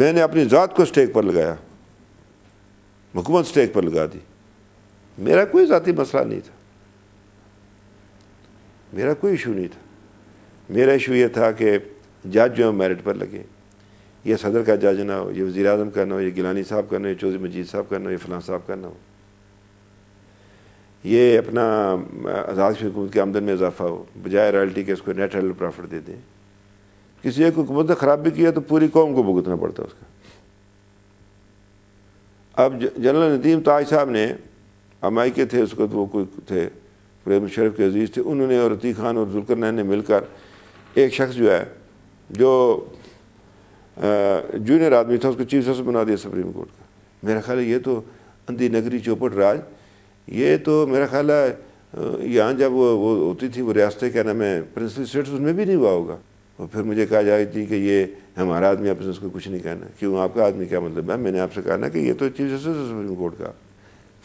मैंने अपनी ज़ात को स्टेक पर लगाया हुकूमत स्टेक पर लगा दी मेरा कोई ज़ाती मसला नहीं था मेरा कोई इशू नहीं था मेरा इशू यह था कि जज जो है मेरिट पर लगे ये सदर का जज ना हो ये वज़ी अजम का ना हो ये गिलानी साहब का ना हो ये चौधरी मजीद साहब का ना हो ये फलां साहब का ना हो ये अपना आज़ाद की हुकूमत की आमदन में इजाफा हो बजाय रॉयल्टी के इसको नेट रॉयल प्रॉफिट दे दें किसी एक हुकूमत मतलब ने ख़राब भी किया तो पूरी कौम को भुगतना पड़ता है उसका अब जनरल नदीम ताज साहब ने अमाई के थे उस वक्त तो वो कोई थे प्रेम शरीफ के अजीज़ थे उन्होंने और रती खान और जुलकर नैन ने मिलकर एक शख्स जो है जो जूनियर आदमी था उसको चीफ जस्टिस बना दिया सुप्रीम कोर्ट का मेरा ख्याल ये तो अंधी नगरी चौपट राज ये तो मेरा ख्याल है यहाँ जब वो वो होती थी वो रियासतें क्या नाम है प्रिंसिपल स्टेट्स उसमें भी नहीं हुआ होगा और तो फिर मुझे कहा जाए थी कि ये हमारा आदमी आपसे उसको कुछ नहीं कहना क्यों आपका आदमी क्या मतलब है मैंने आपसे कहा ना कि ये तो चीफ जस्टिस सुप्रीम कोर्ट का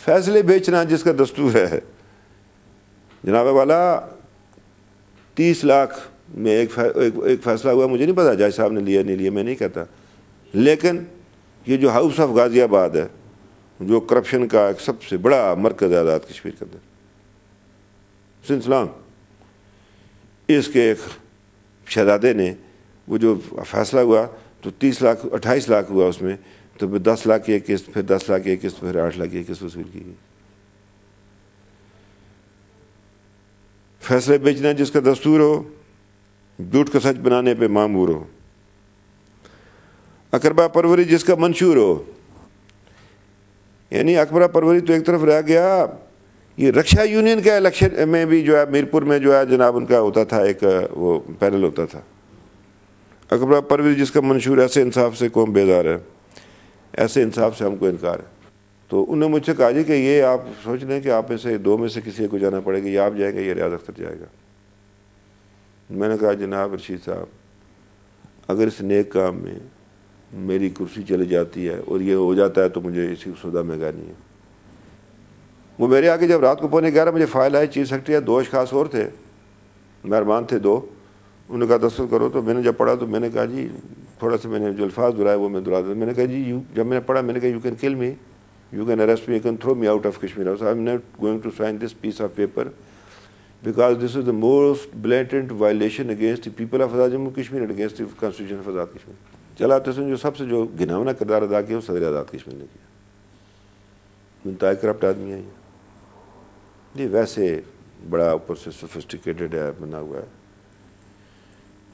फैसले बेचना जिसका दस्तूर है जनाब वाला तीस लाख में एक, फै, एक एक फैसला हुआ मुझे नहीं पता जज साहब ने लिया नहीं लिया मैं नहीं कहता लेकिन ये जो हाउस ऑफ गाज़ियाबाद है जो करप्शन का एक सबसे बड़ा मरकज़ है आज़ाद कश्मीर के अंदर सिंसलाम इसके एक शहजादे ने वो जो फैसला हुआ तो तीस लाख अट्ठाईस लाख हुआ उसमें तो फिर दस लाख की एक किस्त फिर दस लाख की एक किस्त फिर आठ लाख की एक किस्त वसूल की गई फैसले बेचना जिसका दस्तूर हो झूठ का सच बनाने पे मामूर हो अकरबा परवरी जिसका मंशूर हो यानी अकबरा परवरी तो एक तरफ रह गया ये रक्षा यूनियन का इलेक्शन में भी जो है मीरपुर में जो है जनाब उनका होता था एक वो पैनल होता था अकबर परवीर जिसका मंशूर ऐसे इंसाफ से कौन बेजार है ऐसे इंसाफ से हमको इनकार है तो उन्होंने मुझसे कहा जी कि ये आप सोच लें कि आप में से दो में से किसी को जाना पड़ेगा ये आप जाएंगे ये रियाज अख्तर जाएगा मैंने कहा जनाब रशीद साहब अगर इस नेक काम में मेरी कुर्सी चली जाती है और ये हो जाता है तो मुझे इसी सौदा में गानी है वो मेरे आगे जब रात को पौने ग्यारह बजे फाइल आई चीफ सेक्रेटरी दो अशखास और थे मेहरबान थे दो उन्होंने कहा दस्तखत करो तो मैंने जब पढ़ा तो मैंने कहा जी थोड़ा सा मैंने जो अल्फाज दुराए वो मैं दुरा दिया मैंने कहा जी यू जब मैंने पढ़ा मैंने कहा you can kill me you can arrest me you can throw me out of Kashmir I am not going to sign this piece of paper because this is the most blatant violation against the people of Azad Jammu Kashmir and against the constitution of Azad Kashmir चला तो जो सबसे जो घिनावना किरदार अदा किया वो सदर आजाद कश्मीर ने किया मुंतहा करप्ट आदमी है ये नहीं वैसे बड़ा ऊपर से सोफिस्टिकेटेड है बना हुआ है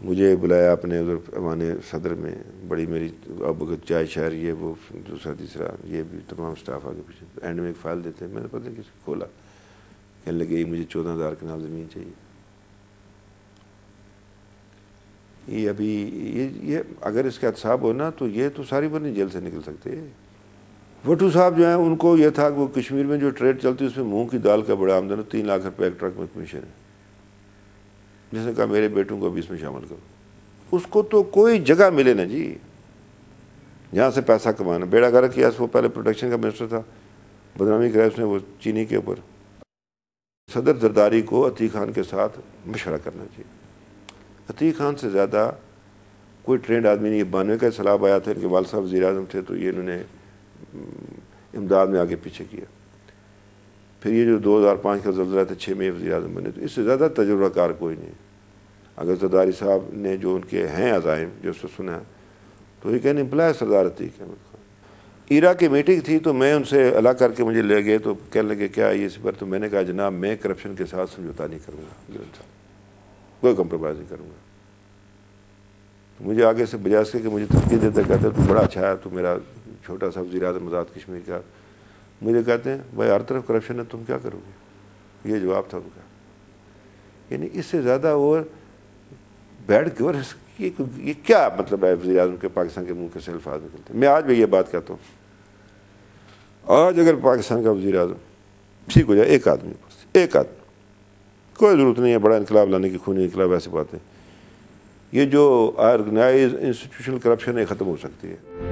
मुझे बुलाया अपने उधर हमारे सदर में बड़ी मेरी अब चाय शायरी है वो दूसरा तीसरा ये भी तमाम स्टाफ आगे पीछे एंड में एक फाइल देते हैं मैंने पता नहीं किसी खोला कहने लगे मुझे चौदह हज़ार के नाम ज़मीन चाहिए ये अभी ये ये अगर इसका एहसाब हो ना तो ये तो सारी बनी जेल से निकल सकते हैं वटू साहब जो है उनको यह था कि वो कश्मीर में जो ट्रेड चलती है उसमें मूँग की दाल का बड़ा आमदन तीन लाख रुपये एक ट्रक में कमीशन है जिसने कहा मेरे बेटों को अभी इसमें शामिल करो उसको तो कोई जगह मिले ना जी जहाँ से पैसा कमाना बेड़ा गर्क किया वो पहले प्रोडक्शन का मिनिस्टर था बदनामी कराई उसने वो चीनी के ऊपर सदर जरदारी को अती खान के साथ मशवरा करना चाहिए अती खान से ज़्यादा कोई ट्रेंड आदमी नहीं बानवे का सलाब आया था इनके वाल साहब वजी अजम थे तो ये इन्होंने इमदाद में आगे पीछे किया फिर ये जो दो हज़ार पाँच का जल्जला था छः में वजी अजम बने तो इससे ज़्यादा तजुर्बाकार कोई नहीं अगर सरदारी साहब ने जो उनके हैं अजायम जो उससे सुना तो ये कैन इम्प्लाय सरदार अतीक अहमद खान ईरा की मीटिंग थी तो मैं उनसे अलग करके मुझे ले गए तो कह लगे क्या ये इस पर तो मैंने कहा जनाब मैं करप्शन के साथ समझौता नहीं करूँगा कोई कंप्रोमाइज़ नहीं करूँगा तो मुझे आगे से बजाज के मुझे तस्की देते कहते तो बड़ा अच्छा है तो मेरा छोटा सा वजी अजम आज़ाद कश्मीर का मुझे कहते हैं भाई हर तरफ करप्शन है तुम क्या करोगे ये जवाब था उनका यानी इससे ज़्यादा वो बैड गवर ये, ये क्या मतलब है वजी अजम के पाकिस्तान के मुँह के से अल्फाज निकलते हैं मैं आज भी ये बात कहता हूँ आज अगर पाकिस्तान का वजी अजम ठीक हो जाए एक आदमी एक आदमी कोई ज़रूरत नहीं है बड़ा इनकलाब लाने की खूनी इनकलाब ऐसी बातें ये जो ऑर्गेनाइज इंस्टीट्यूशनल करप्शन है ख़त्म हो सकती है